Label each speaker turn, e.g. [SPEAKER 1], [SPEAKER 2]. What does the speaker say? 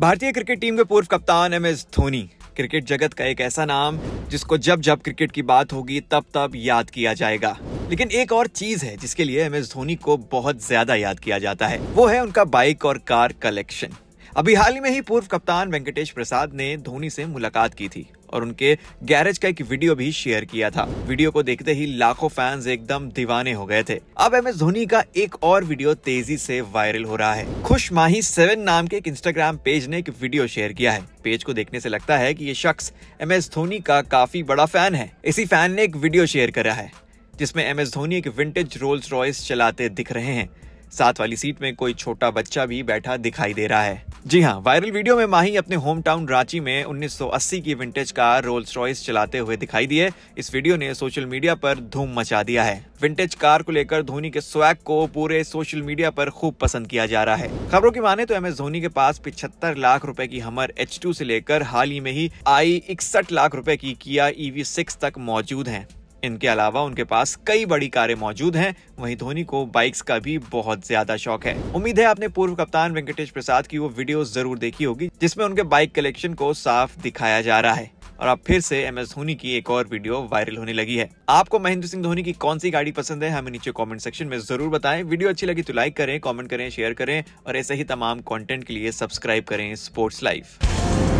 [SPEAKER 1] भारतीय cricket team के पूर्व कप्तान एम एस धोनी क्रिकेट जगत का एक ऐसा नाम जिसको जब जब क्रिकेट की बात होगी तब तब याद किया जाएगा लेकिन एक और चीज है जिसके लिए एम एस धोनी को बहुत ज्यादा याद किया जाता है वो है उनका बाइक और कार कलेक्शन अभी हाल ही में ही पूर्व कप्तान वेंकटेश प्रसाद ने धोनी से मुलाकात की थी और उनके गैरेज का एक वीडियो भी शेयर किया था वीडियो को देखते ही लाखों फैंस एकदम दीवाने हो गए थे अब एम एस धोनी का एक और वीडियो तेजी से वायरल हो रहा है खुश माही सेवन नाम के एक इंस्टाग्राम पेज ने एक वीडियो शेयर किया है पेज को देखने से लगता है की ये शख्स एम एस धोनी का काफी बड़ा फैन है इसी फैन ने एक वीडियो शेयर करा है जिसमें एम एस धोनी एक विंटेज रोल्स रॉयस चलाते दिख रहे हैं साथ वाली सीट में कोई छोटा बच्चा भी बैठा दिखाई दे रहा है जी हाँ वायरल वीडियो में माही अपने होम टाउन रांची में 1980 की विंटेज कार रोल्स रॉयस चलाते हुए दिखाई दिए इस वीडियो ने सोशल मीडिया पर धूम मचा दिया है विंटेज कार को लेकर धोनी के स्वैग को पूरे सोशल मीडिया पर खूब पसंद किया जा रहा है खबरों की माने तो एम एस धोनी के पास पिछहत्तर लाख रुपए की हमर एच टू लेकर हाल ही में ही आई इकसठ लाख रूपए की किया ईवी सिक्स तक मौजूद है इनके अलावा उनके पास कई बड़ी कारें मौजूद हैं वहीं धोनी को बाइक्स का भी बहुत ज्यादा शौक है उम्मीद है आपने पूर्व कप्तान वेंकटेश प्रसाद की वो वीडियो जरूर देखी होगी जिसमें उनके बाइक कलेक्शन को साफ दिखाया जा रहा है और अब फिर से एम एस धोनी की एक और वीडियो वायरल होने लगी है आपको महेंद्र सिंह धोनी की कौन सी गाड़ी पसंद है हमें नीचे कमेंट सेक्शन में जरूर बताएं वीडियो अच्छी लगी तो लाइक करें कमेंट करें शेयर करें और ऐसे ही तमाम कंटेंट के लिए सब्सक्राइब करें स्पोर्ट्स लाइफ